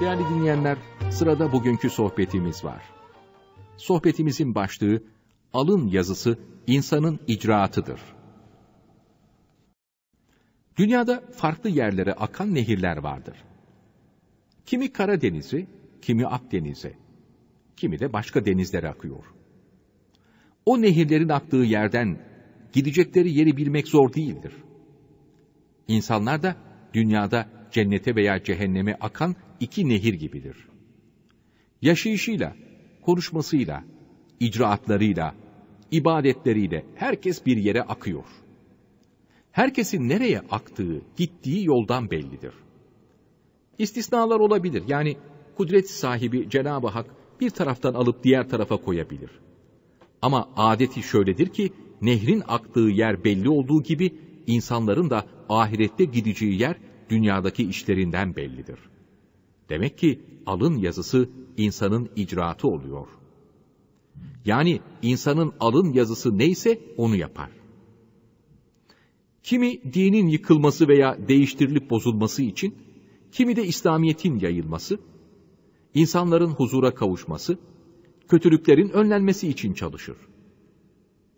Değerli dinleyenler, sırada bugünkü sohbetimiz var. Sohbetimizin başlığı, alın yazısı insanın icraatıdır. Dünyada farklı yerlere akan nehirler vardır. Kimi Karadeniz'i, kimi Akdeniz'e, kimi de başka denizlere akıyor. O nehirlerin aktığı yerden gidecekleri yeri bilmek zor değildir. İnsanlar da dünyada cennete veya cehenneme akan iki nehir gibidir. Yaşayışıyla, konuşmasıyla, icraatlarıyla, ibadetleriyle herkes bir yere akıyor. Herkesin nereye aktığı, gittiği yoldan bellidir. İstisnalar olabilir. Yani kudret sahibi Cenab-ı Hak bir taraftan alıp diğer tarafa koyabilir. Ama adeti şöyledir ki nehrin aktığı yer belli olduğu gibi insanların da ahirette gideceği yer dünyadaki işlerinden bellidir.'' Demek ki alın yazısı insanın icraatı oluyor. Yani insanın alın yazısı neyse onu yapar. Kimi dinin yıkılması veya değiştirilip bozulması için, kimi de İslamiyet'in yayılması, insanların huzura kavuşması, kötülüklerin önlenmesi için çalışır.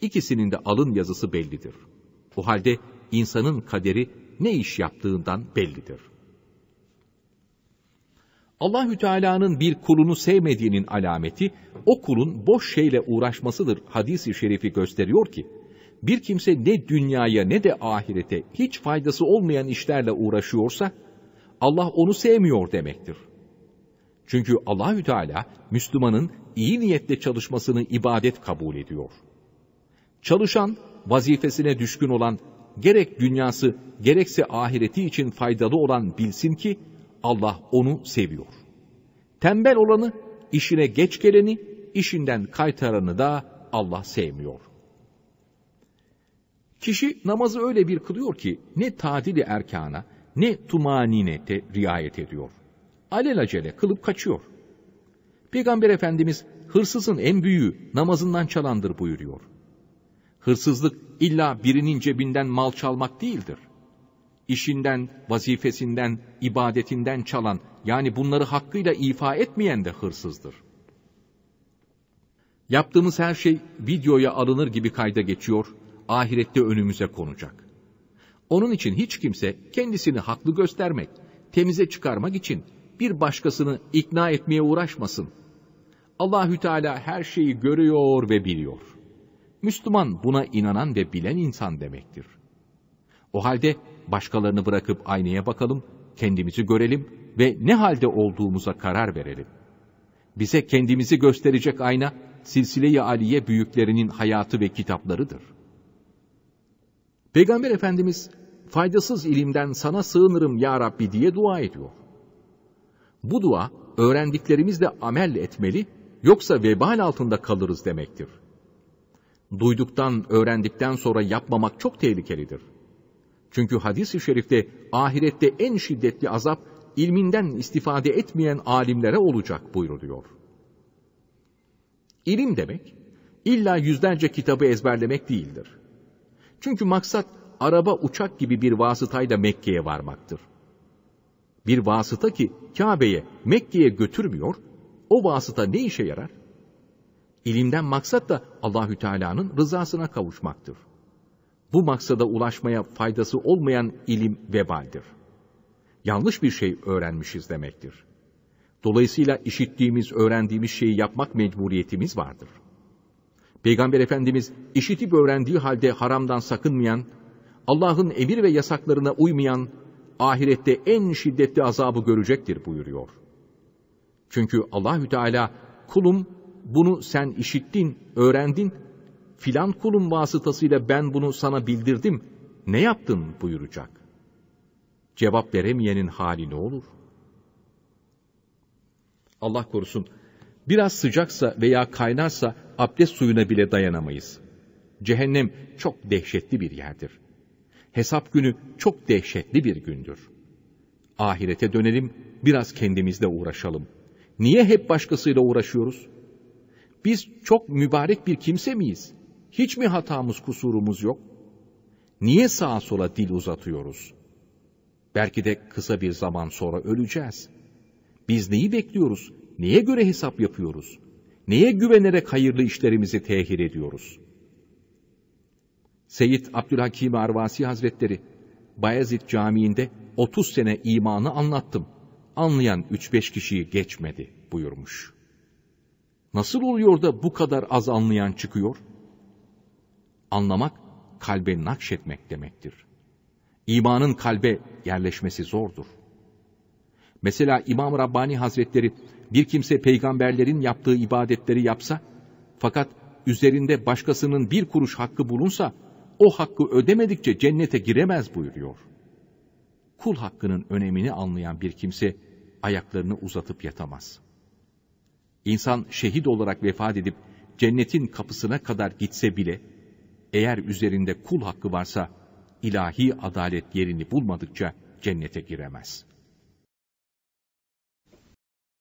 İkisinin de alın yazısı bellidir. O halde insanın kaderi ne iş yaptığından bellidir. Allahü Teala'nın bir kulunu sevmediğinin alameti o kulun boş şeyle uğraşmasıdır hadisi şerifi gösteriyor ki bir kimse ne dünyaya ne de ahirete hiç faydası olmayan işlerle uğraşıyorsa Allah onu sevmiyor demektir. Çünkü Allahü Teala Müslümanın iyi niyetle çalışmasını ibadet kabul ediyor. Çalışan, vazifesine düşkün olan gerek dünyası gerekse ahireti için faydalı olan bilsin ki Allah onu seviyor. Tembel olanı, işine geç geleni, işinden kaytaranı da Allah sevmiyor. Kişi namazı öyle bir kılıyor ki ne tadili erkana ne tumaninete riayet ediyor. Alelacele kılıp kaçıyor. Peygamber Efendimiz hırsızın en büyüğü namazından çalandır buyuruyor. Hırsızlık illa birinin cebinden mal çalmak değildir işinden, vazifesinden, ibadetinden çalan, yani bunları hakkıyla ifa etmeyen de hırsızdır. Yaptığımız her şey videoya alınır gibi kayda geçiyor, ahirette önümüze konacak. Onun için hiç kimse kendisini haklı göstermek, temize çıkarmak için bir başkasını ikna etmeye uğraşmasın. Allahü Teala her şeyi görüyor ve biliyor. Müslüman buna inanan ve bilen insan demektir. O halde başkalarını bırakıp aynaya bakalım, kendimizi görelim ve ne halde olduğumuza karar verelim. Bize kendimizi gösterecek ayna, silsile-i aliye büyüklerinin hayatı ve kitaplarıdır. Peygamber Efendimiz, faydasız ilimden sana sığınırım ya Rabbi diye dua ediyor. Bu dua, öğrendiklerimizle amel etmeli, yoksa vebal altında kalırız demektir. Duyduktan, öğrendikten sonra yapmamak çok tehlikelidir.'' Çünkü hadis-i şerifte ahirette en şiddetli azap ilminden istifade etmeyen alimlere olacak buyruluyor. İlim demek, illa yüzlerce kitabı ezberlemek değildir. Çünkü maksat araba uçak gibi bir vasıtayla Mekke'ye varmaktır. Bir vasıta ki Kabe'ye, Mekke'ye götürmüyor, o vasıta ne işe yarar? İlimden maksat da Allahü Teala'nın rızasına kavuşmaktır bu maksada ulaşmaya faydası olmayan ilim vebaldir. Yanlış bir şey öğrenmişiz demektir. Dolayısıyla işittiğimiz, öğrendiğimiz şeyi yapmak mecburiyetimiz vardır. Peygamber Efendimiz işitip öğrendiği halde haramdan sakınmayan, Allah'ın emir ve yasaklarına uymayan, ahirette en şiddetli azabı görecektir buyuruyor. Çünkü Allahü Teala kulum bunu sen işittin, öğrendin filan kulun vasıtasıyla ben bunu sana bildirdim, ne yaptın buyuracak. Cevap veremeyenin hali ne olur? Allah korusun, biraz sıcaksa veya kaynarsa abdest suyuna bile dayanamayız. Cehennem çok dehşetli bir yerdir. Hesap günü çok dehşetli bir gündür. Ahirete dönelim, biraz kendimizle uğraşalım. Niye hep başkasıyla uğraşıyoruz? Biz çok mübarek bir kimse miyiz? Hiç mi hatamız kusurumuz yok? Niye sağa sola dil uzatıyoruz? Belki de kısa bir zaman sonra öleceğiz. Biz neyi bekliyoruz? Neye göre hesap yapıyoruz? Neye güvenerek hayırlı işlerimizi tehir ediyoruz? Seyyid Abdülhakim Arvasi Hazretleri, Bayezid Camii'nde 30 sene imanı anlattım. Anlayan 3-5 kişiyi geçmedi buyurmuş. Nasıl oluyor da bu kadar az anlayan çıkıyor?'' Anlamak, kalbe nakşetmek demektir. İmanın kalbe yerleşmesi zordur. Mesela İmam Rabbani Hazretleri, bir kimse peygamberlerin yaptığı ibadetleri yapsa, fakat üzerinde başkasının bir kuruş hakkı bulunsa, o hakkı ödemedikçe cennete giremez buyuruyor. Kul hakkının önemini anlayan bir kimse, ayaklarını uzatıp yatamaz. İnsan şehit olarak vefat edip, cennetin kapısına kadar gitse bile, eğer üzerinde kul hakkı varsa ilahi adalet yerini bulmadıkça cennete giremez.''